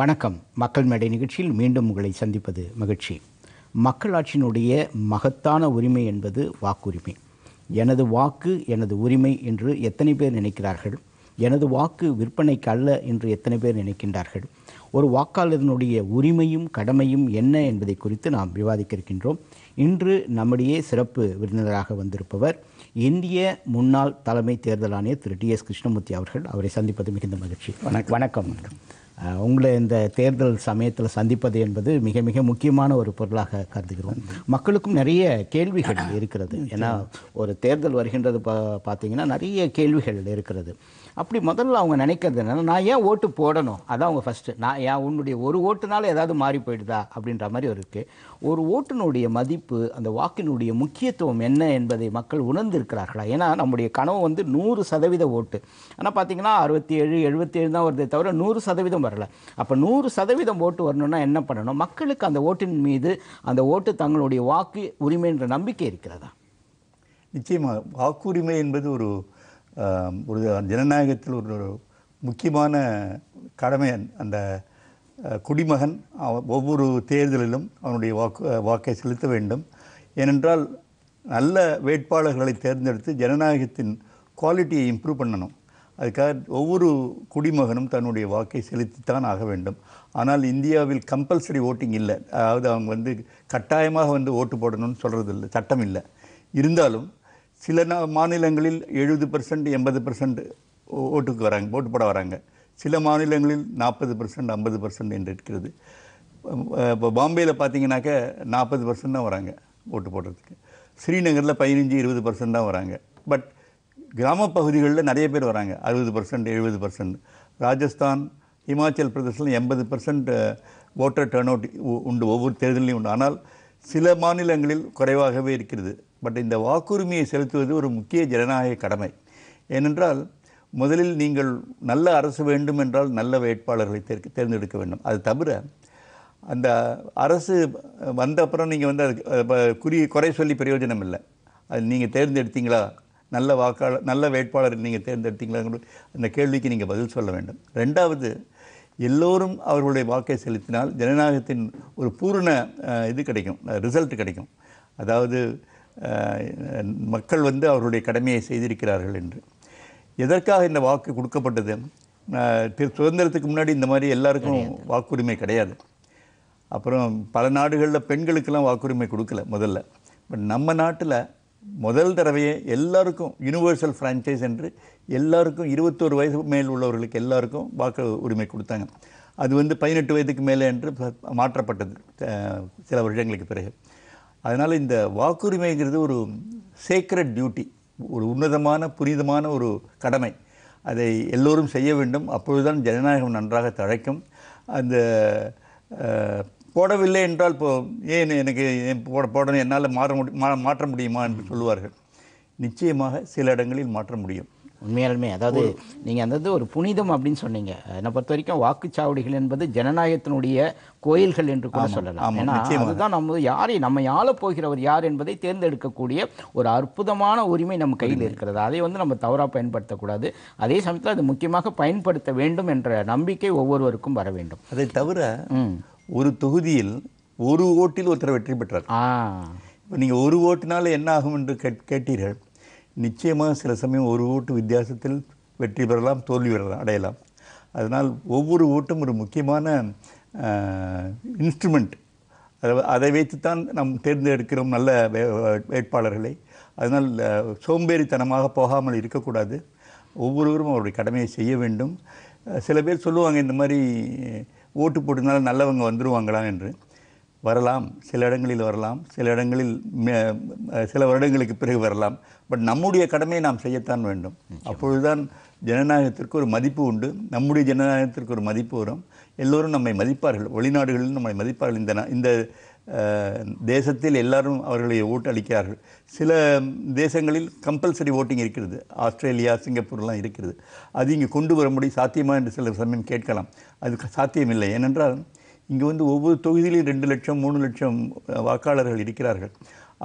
வணக்கம் மக்கள் மேடை நிகழ்ச்சியில் மீண்டும் உங்களை சந்திப்பது மகிழ்ச்சி மக்களாட்சியினுடைய மகத்தான உரிமை என்பது வாக்குரிமை எனது வாக்கு எனது உரிமை என்று எத்தனை பேர் நினைக்கிறார்கள் எனது வாக்கு விற்பனைக்கு அல்ல என்று எத்தனை பேர் நினைக்கின்றார்கள் ஒரு வாக்காளர்களுடைய உரிமையும் கடமையும் என்ன என்பதை குறித்து நாம் விவாதிக்க இருக்கின்றோம் இன்று நம்முடைய சிறப்பு விருந்தினராக வந்திருப்பவர் இந்திய முன்னாள் தலைமை தேர்தல் ஆணையர் திரு டி எஸ் கிருஷ்ணமூர்த்தி அவர்கள் அவரை சந்திப்பது மிகுந்த மகிழ்ச்சி வணக்கம் வணக்கம் உங்களை இந்த தேர்தல் சமயத்தில் சந்திப்பது என்பது மிக மிக முக்கியமான ஒரு பொருளாக கருதுகிறோம் மக்களுக்கும் நிறைய கேள்விகள் இருக்கிறது ஏன்னா ஒரு தேர்தல் வருகின்றது பா பார்த்தீங்கன்னா நிறைய கேள்விகள் இருக்கிறது அப்படி முதல்ல அவங்க நினைக்கிறது என்னன்னா நான் ஏன் ஓட்டு போடணும் அதான் அவங்க ஃபஸ்ட்டு நான் ஏன் உன்னுடைய ஒரு ஓட்டுனால ஏதாவது மாறி போயிடுதா அப்படின்ற மாதிரி இருக்குது ஒரு ஓட்டுனுடைய மதிப்பு அந்த வாக்கினுடைய முக்கியத்துவம் என்ன என்பதை மக்கள் உணர்ந்திருக்கிறார்களா ஏன்னா நம்முடைய கனவு வந்து நூறு சதவீத ஓட்டு ஆனால் பார்த்தீங்கன்னா அறுபத்தி ஏழு எழுபத்தி ஏழு தான் வருதே தவிர நூறு சதவீதம் வரல அப்போ நூறு சதவீதம் ஓட்டு வரணும்னா என்ன பண்ணணும் மக்களுக்கு அந்த ஓட்டின் மீது அந்த ஓட்டு தங்களுடைய வாக்கு உரிமை என்ற நம்பிக்கை இருக்கிறதா நிச்சயமாக வாக்குரிமை என்பது ஒரு ஒரு ஜனநாயகத்தில் ஒரு முக்கியமான கடமை அந்த குடிமகன் ஒவ்வொரு தேர்தலிலும் அவனுடைய வாக்கு வாக்கை செலுத்த வேண்டும் ஏனென்றால் நல்ல வேட்பாளர்களை தேர்ந்தெடுத்து ஜனநாயகத்தின் குவாலிட்டியை இம்ப்ரூவ் பண்ணணும் அதுக்காக ஒவ்வொரு குடிமகனும் தன்னுடைய வாக்கை செலுத்தித்தான் ஆக வேண்டும் ஆனால் இந்தியாவில் கம்பல்சரி ஓட்டிங் இல்லை அதாவது அவங்க வந்து கட்டாயமாக வந்து ஓட்டு போடணும்னு சொல்கிறது இல்லை சட்டம் இல்லை இருந்தாலும் சில மாநிலங்களில் எழுபது பர்சன்ட் எண்பது பர்சன்ட் ஓட்டுக்கு வராங்க ஓட்டு போட வராங்க சில மாநிலங்களில் நாற்பது பர்சன்ட் ஐம்பது பர்சன்ட் என்று இருக்கிறது இப்போ பாம்பேயில் பார்த்தீங்கன்னாக்க நாற்பது பர்சன்ட் தான் வராங்க ஓட்டு போடுறதுக்கு ஸ்ரீநகரில் பதினஞ்சு இருபது பர்சன்ட் தான் வராங்க பட் கிராம பகுதிகளில் நிறைய பேர் வராங்க அறுபது பர்சன்ட் எழுபது பர்சன்ட் ராஜஸ்தான் இமாச்சல் பிரதேசில் எண்பது பர்சன்ட் ஓட்டர் டர்ன் அவுட் உண்டு ஒவ்வொரு தேர்தலையும் உண்டு ஆனால் சில மாநிலங்களில் குறைவாகவே இருக்கிறது பட் இந்த வாக்குரிமையை செலுத்துவது ஒரு முக்கிய ஜனநாயக கடமை ஏனென்றால் முதலில் நீங்கள் நல்ல அரசு வேண்டும் என்றால் நல்ல வேட்பாளர்களை தேர் தேர்ந்தெடுக்க வேண்டும் அது தவிர அந்த அரசு வந்த அப்புறம் நீங்கள் வந்து அது குறி குறை சொல்லி பிரயோஜனம் இல்லை அது நீங்கள் தேர்ந்தெடுத்தீங்களா நல்ல வாக்காளர் நல்ல வேட்பாளர் நீங்கள் தேர்ந்தெடுத்தீங்களா அந்த கேள்விக்கு நீங்கள் பதில் சொல்ல வேண்டும் ரெண்டாவது எல்லோரும் அவர்களுடைய வாக்கை செலுத்தினால் ஜனநாயகத்தின் ஒரு பூரண இது கிடைக்கும் ரிசல்ட் கிடைக்கும் அதாவது மக்கள் வந்து அவருடைய கடமையை செய்திருக்கிறார்கள் என்று எதற்காக இந்த வாக்கு கொடுக்கப்பட்டது திரு சுதந்திரத்துக்கு முன்னாடி இந்த மாதிரி எல்லாருக்கும் வாக்குரிமை கிடையாது அப்புறம் பல நாடுகளில் பெண்களுக்கெல்லாம் வாக்குரிமை கொடுக்கல முதல்ல பட் நம்ம நாட்டில் முதல் தடவையே எல்லாருக்கும் யூனிவர்சல் ஃப்ரான்ச்சைஸ் என்று எல்லாருக்கும் இருபத்தோரு வயது மேல் உள்ளவர்களுக்கு எல்லாருக்கும் வாக்கு உரிமை கொடுத்தாங்க அது வந்து பதினெட்டு வயதுக்கு மேலே என்று மாற்றப்பட்டது சில வருடங்களுக்கு பிறகு அதனால் இந்த வாக்குரிமைங்கிறது ஒரு சேக்ரட் டியூட்டி ஒரு உன்னதமான புனிதமான ஒரு கடமை அதை எல்லோரும் செய்ய வேண்டும் அப்பொழுதுதான் ஜனநாயகம் நன்றாக தழைக்கும் அந்த போடவில்லை என்றால் இப்போ ஏன் எனக்கு போட போடணும் என்னால் மாற முடி மாற்ற முடியுமா என்று சொல்லுவார்கள் நிச்சயமாக சில இடங்களில் மாற்ற முடியும் உண்மையாலுமே அதாவது நீங்கள் அந்த ஒரு புனிதம் அப்படின்னு சொன்னீங்க என்னை பொறுத்த வரைக்கும் வாக்குச்சாவடிகள் என்பது ஜனநாயகத்தினுடைய கோயில்கள் என்று கூட சொல்லலாம் ஏன்னா அதுதான் நம்ம யாரை நம்ம யாழ போகிறவர் யார் என்பதை தேர்ந்தெடுக்கக்கூடிய ஒரு அற்புதமான உரிமை நம்ம கையில் இருக்கிறது அதை வந்து நம்ம தவறாக பயன்படுத்தக்கூடாது அதே சமயத்தில் அது முக்கியமாக பயன்படுத்த வேண்டும் என்ற நம்பிக்கை ஒவ்வொருவருக்கும் வர வேண்டும் அதை தவிர ஒரு தொகுதியில் ஒரு ஓட்டில் ஒருத்தர் வெற்றி பெற்றார் இப்போ நீங்கள் ஒரு ஓட்டினால என்ன ஆகும் என்று கேட் கேட்டீர்கள் நிச்சயமாக சில சமயம் ஒரு ஓட்டு வித்தியாசத்தில் வெற்றி பெறலாம் தோல்வி பெறலாம் அடையலாம் அதனால் ஒவ்வொரு ஓட்டும் ஒரு முக்கியமான இன்ஸ்ட்ருமெண்ட் அதை வைத்து தான் நாம் தேர்ந்தெடுக்கிறோம் நல்ல வேட்பாளர்களை அதனால் சோம்பேறித்தனமாக போகாமல் இருக்கக்கூடாது ஒவ்வொருவரும் அவருடைய கடமையை செய்ய வேண்டும் சில பேர் சொல்லுவாங்க இந்த மாதிரி ஓட்டு போட்டதுனால நல்லவங்க வந்துடுவாங்களா என்று வரலாம் சில இடங்களில் வரலாம் சில இடங்களில் சில வருடங்களுக்கு பிறகு வரலாம் பட் நம்முடைய கடமையை நாம் செய்யத்தான் வேண்டும் அப்பொழுதுதான் ஜனநாயகத்திற்கு ஒரு மதிப்பு உண்டு நம்முடைய ஜனநாயகத்திற்கு ஒரு மதிப்பு வரும் எல்லோரும் நம்மை மதிப்பார்கள் வெளிநாடுகளில் நம்மை மதிப்பார்கள் இந்த இந்த தேசத்தில் எல்லாரும் அவர்களை ஓட்டு அளிக்கிறார்கள் சில தேசங்களில் கம்பல்சரி ஓட்டிங் இருக்கிறது ஆஸ்திரேலியா சிங்கப்பூர்லாம் இருக்கிறது அது இங்கே கொண்டு வர முடியும் சாத்தியமா என்று சில சமயம் கேட்கலாம் அது சாத்தியமில்லை ஏனென்றால் இங்கே வந்து ஒவ்வொரு தொகுதியிலையும் ரெண்டு லட்சம் மூணு லட்சம் வாக்காளர்கள் இருக்கிறார்கள்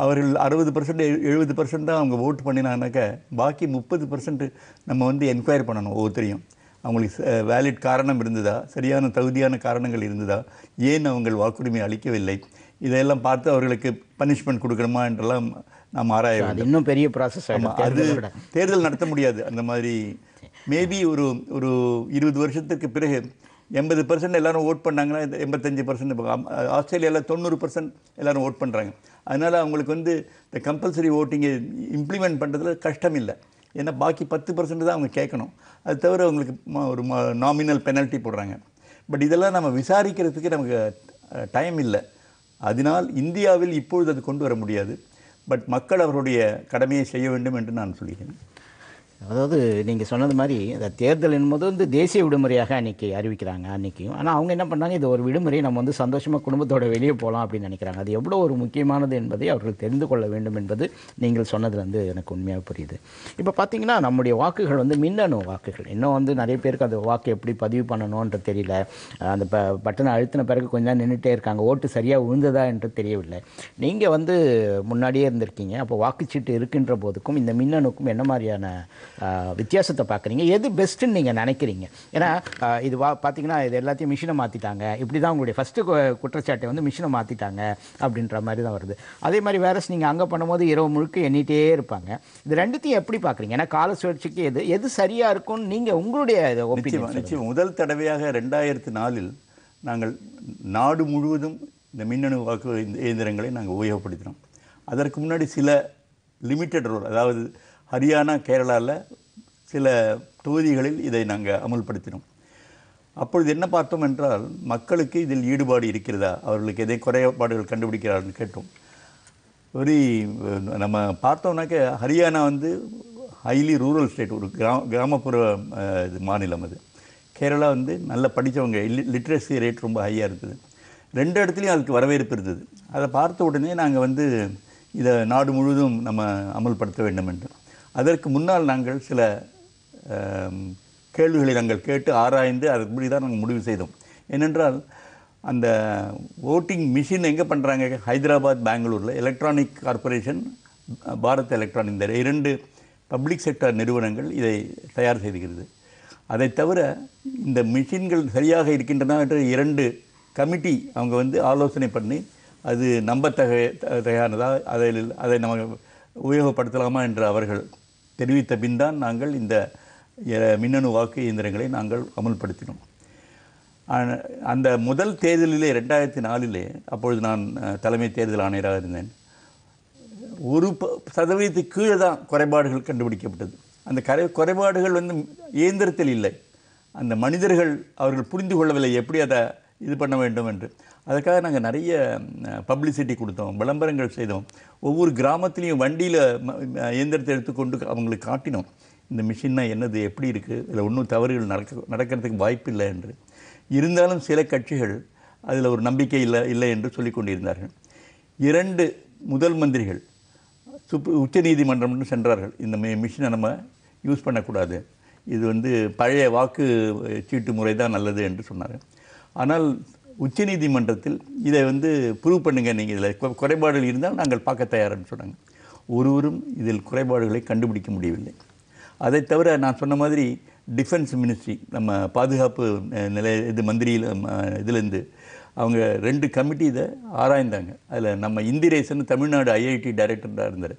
அவர்கள் அறுபது பர்சன்ட் எழுபது பர்சன்ட் தான் அவங்க ஓட்டு பண்ணினாங்கனாக்க பாக்கி முப்பது பர்சன்ட் நம்ம வந்து என்கொயர் பண்ணணும் ஒவ்வொருத்தரையும் அவங்களுக்கு வேலிட் காரணம் இருந்ததா சரியான தகுதியான காரணங்கள் இருந்ததா ஏன் அவங்கள் வாக்குரிமை அளிக்கவில்லை இதையெல்லாம் பார்த்து அவர்களுக்கு பனிஷ்மெண்ட் கொடுக்கணுமா என்றெல்லாம் நாம் ஆராய இன்னும் பெரிய ப்ராசஸ் அது தேர்தல் நடத்த முடியாது அந்த மாதிரி மேபி ஒரு ஒரு இருபது வருஷத்துக்கு பிறகு எண்பது பர்சன்ட் எல்லோரும் ஓட் பண்ணாங்கன்னா எண்பத்தஞ்சு பர்சன்ட் இப்போ ஆஸ்திரேலியாவில் தொண்ணூறு பர்சன்ட் எல்லோரும் ஓட் பண்ணுறாங்க அதனால் அவங்களுக்கு வந்து இந்த கம்பல்சரி ஓட்டிங்கை இம்ப்ளிமெண்ட் பண்ணுறதுல கஷ்டம் இல்லை ஏன்னா பாக்கி பத்து பர்சன்ட் தான் அவங்க கேட்கணும் அது தவிர அவங்களுக்கு ஒரு நாமினல் பெனல்ட்டி போடுறாங்க பட் இதெல்லாம் நம்ம விசாரிக்கிறதுக்கு நமக்கு டைம் இல்லை அதனால் இந்தியாவில் இப்பொழுது அது கொண்டு வர முடியாது பட் மக்கள் அவருடைய கடமையை செய்ய வேண்டும் என்று நான் சொல்கிறேன் அதாவது நீங்கள் சொன்னது மாதிரி இந்த தேர்தல் என்பது வந்து தேசிய விடுமுறையாக அன்றைக்கி அறிவிக்கிறாங்க அன்றைக்கியும் ஆனால் அவங்க என்ன பண்ணாங்க இது ஒரு விடுமுறை நம்ம வந்து சந்தோஷமாக குடும்பத்தோட வெளியே போகலாம் அப்படின்னு நினைக்கிறாங்க அது எவ்வளோ ஒரு முக்கியமானது என்பதை அவர்கள் தெரிந்து கொள்ள வேண்டும் என்பது நீங்கள் சொன்னதுல வந்து எனக்கு உண்மையாக புரியுது இப்போ பார்த்தீங்கன்னா நம்முடைய வாக்குகள் வந்து மின்னணு வாக்குகள் இன்னும் வந்து நிறைய பேருக்கு அந்த வாக்கு எப்படி பதிவு பண்ணணுன்ற தெரியல அந்த ப பட்டனை அழுத்தின பிறகு கொஞ்சம் நேரம் நின்றுட்டே இருக்காங்க ஓட்டு சரியாக விழுந்ததா என்று தெரியவில்லை நீங்கள் வந்து முன்னாடியே இருந்திருக்கீங்க அப்போ வாக்குச்சீட்டு இருக்கின்ற போதுக்கும் இந்த மின்னணுக்கும் என்ன மாதிரியான வித்தியாசத்தை பார்க்குறீங்க எது பெஸ்ட்டுன்னு நீங்கள் நினைக்கிறீங்க ஏன்னா இது வா பார்த்தீங்கன்னா இது எல்லாத்தையும் மிஷினை மாற்றிட்டாங்க இப்படி தான் உங்களுடைய ஃபஸ்ட்டு குற்றச்சாட்டை வந்து மிஷினை மாற்றிட்டாங்க அப்படின்ற மாதிரி தான் வருது அதே மாதிரி வேறஸ் நீங்கள் அங்கே பண்ணும்போது இரவு முழுக்க எண்ணிகிட்டே இருப்பாங்க இது ரெண்டுத்தையும் எப்படி பார்க்குறீங்க ஏன்னா கால சுழற்சிக்கு எது எது சரியாக இருக்கும்னு நீங்கள் உங்களுடைய முதல் தடவையாக ரெண்டாயிரத்து நாலில் நாங்கள் நாடு முழுவதும் இந்த மின்னணு வாக்கு இயந்திரங்களை நாங்கள் உபயோகப்படுத்தினோம் அதற்கு முன்னாடி சில லிமிட்டட் ரோல் அதாவது ஹரியானா கேரளாவில் சில தொகுதிகளில் இதை நாங்கள் அமுல்படுத்தினோம் அப்பொழுது என்ன பார்த்தோம் என்றால் மக்களுக்கு இதில் ஈடுபாடு இருக்கிறதா அவர்களுக்கு எதை குறைபாடுகள் கண்டுபிடிக்கிறார்கள் கேட்டோம் ஒரு நம்ம பார்த்தோம்னாக்க ஹரியானா வந்து ஹைலி ரூரல் ஸ்டேட் ஒரு கிராம கிராமப்புற இது மாநிலம் அது கேரளா வந்து நல்லா படித்தவங்க லிட்ரஸி ரேட் ரொம்ப ஹையாக இருக்குது ரெண்டு இடத்துலையும் அதுக்கு வரவேற்பு இருந்தது அதை பார்த்த உடனே நாங்கள் வந்து இதை நாடு முழுவதும் நம்ம அமல்படுத்த வேண்டும் என்று அதற்கு முன்னால் நாங்கள் சில கேள்விகளை நாங்கள் கேட்டு ஆராய்ந்து அதுபடி தான் நாங்கள் முடிவு செய்தோம் ஏனென்றால் அந்த ஓட்டிங் மிஷின் எங்கே பண்ணுறாங்க ஹைதராபாத் பெங்களூரில் எலக்ட்ரானிக் கார்பரேஷன் பாரத் எலக்ட்ரானிக் இந்த இரண்டு பப்ளிக் செக்டார் நிறுவனங்கள் இதை தயார் செய்துகிறது அதை தவிர இந்த மிஷின்கள் சரியாக இருக்கின்றன என்று இரண்டு கமிட்டி அவங்க வந்து ஆலோசனை பண்ணி அது நம்பத்தக தகையானதாக அதில் அதை நம்ம உபயோகப்படுத்தலாமா என்று அவர்கள் தெரிவித்த பின் தான் நாங்கள் இந்த மின்னணு வாக்கு இயந்திரங்களை நாங்கள் அமல்படுத்தினோம் அந்த முதல் தேர்தலிலே ரெண்டாயிரத்தி நாலிலே அப்பொழுது நான் தலைமை தேர்தல் ஆணையராக இருந்தேன் ஒரு ப சதவீதத்துக்கு கீழே தான் குறைபாடுகள் கண்டுபிடிக்கப்பட்டது அந்த கரை குறைபாடுகள் வந்து இயந்திரத்தில் இல்லை அந்த மனிதர்கள் அவர்கள் புரிந்து கொள்ளவில்லை எப்படி அதை இது பண்ண வேண்டும் என்று அதுக்காக நாங்கள் நிறைய பப்ளிசிட்டி கொடுத்தோம் விளம்பரங்கள் செய்தோம் ஒவ்வொரு கிராமத்துலேயும் வண்டியில் இயந்திரத்தை எடுத்துக்கொண்டு அவங்களுக்கு காட்டினோம் இந்த மிஷின்னா என்னது எப்படி இருக்குது இதில் ஒன்றும் தவறுகள் நடக்க நடக்கிறதுக்கு வாய்ப்பு இல்லை என்று இருந்தாலும் சில கட்சிகள் அதில் ஒரு நம்பிக்கை இல்லை இல்லை என்று சொல்லி கொண்டிருந்தார்கள் இரண்டு முதல் மந்திரிகள் சுப் நீதிமன்றம்னு சென்றார்கள் இந்த மிஷினை நம்ம யூஸ் பண்ணக்கூடாது இது வந்து பழைய வாக்கு சீட்டு முறை தான் நல்லது என்று சொன்னார் ஆனால் உச்சநீதிமன்றத்தில் இதை வந்து ப்ரூவ் பண்ணுங்கள் நீங்கள் இதில் குறைபாடுகள் இருந்தால் நாங்கள் பார்க்க தயார்னு சொன்னாங்க ஒருவரும் இதில் குறைபாடுகளை கண்டுபிடிக்க முடியவில்லை அதை தவிர நான் சொன்ன மாதிரி டிஃபென்ஸ் மினிஸ்ட்ரி நம்ம பாதுகாப்பு நிலை இது மந்திரியில் இதுலேருந்து அவங்க ரெண்டு கமிட்டி இதை ஆராய்ந்தாங்க அதில் நம்ம இந்திரேசன் தமிழ்நாடு ஐஐடி டைரக்டராக இருந்தார்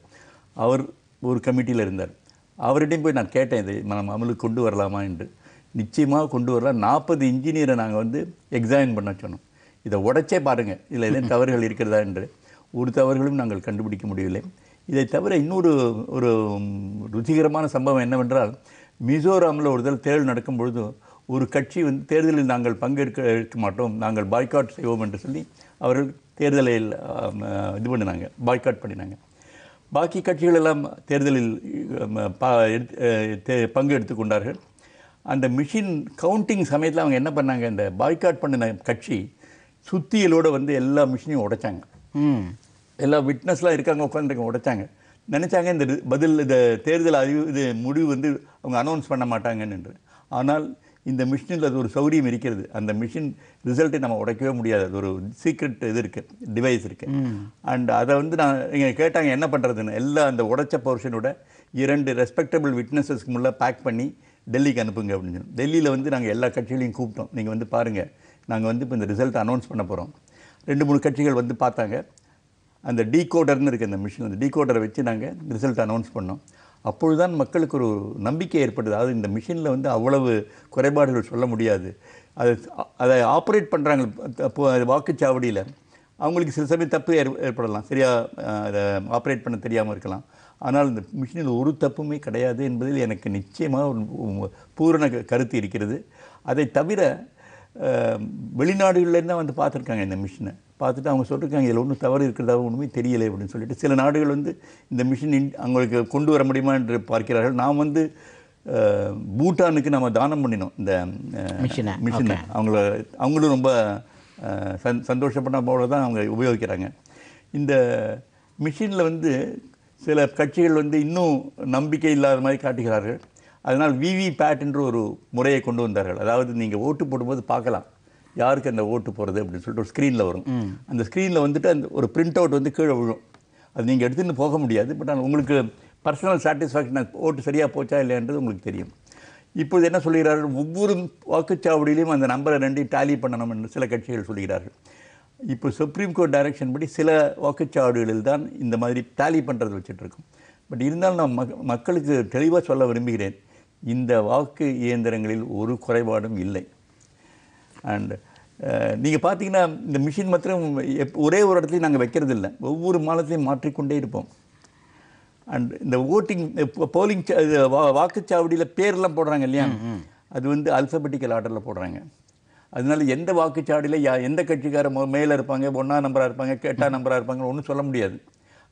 அவர் ஒரு கமிட்டியில் இருந்தார் அவர்கிட்டையும் போய் நான் கேட்டேன் இதை நம்ம அமலுக்கு கொண்டு வரலாமா என்று நிச்சயமாக கொண்டு வரலாம் நாற்பது இன்ஜினியரை நாங்கள் வந்து எக்ஸாமின் பண்ண சொன்னோம் இதை உடச்சே பாருங்கள் இதில் எதுவும் தவறுகள் இருக்கிறதா என்று ஒரு தவறுகளும் நாங்கள் கண்டுபிடிக்க முடியவில்லை இதை தவிர இன்னொரு ஒரு ருச்சிகரமான சம்பவம் என்னவென்றால் மிசோராமில் ஒரு தடவை தேர்தல் நடக்கும் பொழுது ஒரு கட்சி வந்து தேர்தலில் நாங்கள் பங்கெடுக்க மாட்டோம் நாங்கள் பாய்காட் செய்வோம் என்று சொல்லி அவர்கள் தேர்தலில் இது பண்ணினாங்க பாய்காட் பண்ணினாங்க பாக்கி கட்சிகள் எல்லாம் தேர்தலில் பங்கு எடுத்துக்கொண்டார்கள் அந்த மிஷின் கவுண்டிங் சமயத்தில் அவங்க என்ன பண்ணாங்க இந்த பாய்காட் பண்ணின கட்சி சுத்தியலோடு வந்து எல்லா மிஷினையும் உடைச்சாங்க எல்லா விட்னஸ்லாம் இருக்காங்க உட்காந்துருக்க உடைச்சாங்க நினச்சாங்க இந்த பதில் இந்த தேர்தல் அறிவு இது முடிவு வந்து அவங்க அனௌன்ஸ் பண்ண மாட்டாங்கன்னு ஆனால் இந்த மிஷினில் அது ஒரு சௌரியம் இருக்கிறது அந்த மிஷின் ரிசல்ட்டை நம்ம உடைக்கவே முடியாது அது ஒரு சீக்ரெட் இது இருக்குது டிவைஸ் இருக்குது அண்ட் அதை வந்து நான் இங்கே கேட்டாங்க என்ன பண்ணுறதுன்னு எல்லா அந்த உடைச்ச போர்ஷனோட இரண்டு ரெஸ்பெக்டபிள் விட்னஸஸ்க்கு முன்னே பேக் பண்ணி டெல்லிக்கு அனுப்புங்க அப்படின்னு சொல்லி டெல்லியில் வந்து நாங்கள் எல்லா கட்சிகளையும் கூப்பிட்டோம் நீங்கள் வந்து பாருங்கள் நாங்கள் வந்து இப்போ இந்த ரிசல்ட் அனௌன்ஸ் பண்ண போகிறோம் ரெண்டு மூணு கட்சிகள் வந்து பார்த்தாங்க அந்த டீகோடர்னு இருக்குது அந்த மிஷின் அந்த டீகோடரை வச்சு நாங்கள் ரிசல்ட் அனௌன்ஸ் பண்ணோம் அப்பொழுது தான் மக்களுக்கு ஒரு நம்பிக்கை ஏற்படுது அதாவது இந்த மிஷினில் வந்து அவ்வளவு குறைபாடுகள் சொல்ல முடியாது அது அதை ஆப்ரேட் பண்ணுறாங்க அப்போது வாக்குச்சாவடியில் அவங்களுக்கு சில சமயம் தப்பு ஏற்படலாம் சரியாக அதை ஆப்ரேட் பண்ண தெரியாமல் இருக்கலாம் ஆனால் இந்த மிஷினில் ஒரு தப்புமே கிடையாது என்பதில் எனக்கு நிச்சயமாக ஒரு பூரண கருத்து இருக்கிறது அதை தவிர வெளிநாடுகளில் தான் வந்து பார்த்துருக்காங்க இந்த மிஷினை பார்த்துட்டு அவங்க சொல்லியிருக்காங்க இதில் ஒன்றும் தவறு இருக்கிறதாக ஒன்றுமே தெரியலை அப்படின்னு சொல்லிட்டு சில நாடுகள் வந்து இந்த மிஷின் அவங்களுக்கு கொண்டு வர முடியுமா என்று பார்க்கிறார்கள் நாம் வந்து பூட்டானுக்கு நம்ம தானம் பண்ணினோம் இந்த மிஷினை மிஷினை அவங்கள அவங்களும் ரொம்ப சந் சந்தோஷப்பட்ட போல தான் அவங்க உபயோகிக்கிறாங்க இந்த மிஷினில் வந்து சில கட்சிகள் வந்து இன்னும் நம்பிக்கை இல்லாத மாதிரி காட்டுகிறார்கள் அதனால் விவி பேட் என்று ஒரு முறையை கொண்டு வந்தார்கள் அதாவது நீங்கள் ஓட்டு போடும்போது பார்க்கலாம் யாருக்கு அந்த ஓட்டு போகிறது அப்படின்னு சொல்லிட்டு ஒரு ஸ்க்ரீனில் வரும் அந்த ஸ்க்ரீனில் வந்துட்டு அந்த ஒரு பிரிண்ட் அவுட் வந்து கீழே விழும் அது நீங்கள் எடுத்துன்னு போக முடியாது பட் ஆனால் உங்களுக்கு பர்சனல் சாட்டிஸ்ஃபேக்ஷன் ஓட்டு சரியாக போச்சா இல்லையான்றது உங்களுக்கு தெரியும் இப்போது என்ன சொல்கிறார்கள் ஒவ்வொரு வாக்குச்சாவடியிலையும் அந்த நம்பரை ரெண்டையும் டேலி பண்ணணும் என்று சில கட்சிகள் சொல்கிறார்கள் இப்போ சுப்ரீம் கோர்ட் டைரக்ஷன் படி சில வாக்குச்சாவடிகளில் தான் இந்த மாதிரி டேலி பண்ணுறது வச்சுட்ருக்கோம் பட் இருந்தாலும் நான் மக் மக்களுக்கு தெளிவாக சொல்ல விரும்புகிறேன் இந்த வாக்கு இயந்திரங்களில் ஒரு குறைபாடும் இல்லை அண்டு நீங்கள் பார்த்தீங்கன்னா இந்த மிஷின் மாத்திரம் எப் ஒரே ஒரு இடத்துலையும் நாங்கள் வைக்கிறது இல்லை ஒவ்வொரு மாதத்தையும் மாற்றிக்கொண்டே இருப்போம் அண்ட் இந்த ஓட்டிங் போலிங் வாக்குச்சாவடியில் பேர்லாம் போடுறாங்க இல்லையா அது வந்து அல்ஃபபெட்டிக்கல் ஆர்டரில் போடுறாங்க அதனால எந்த வாக்குச்சாடியில் யா எந்த கட்சிக்கார மேலே இருப்பாங்க ஒன்றா நம்பராக இருப்பாங்க கேட்டா நம்பராக இருப்பாங்க ஒன்றும் சொல்ல முடியாது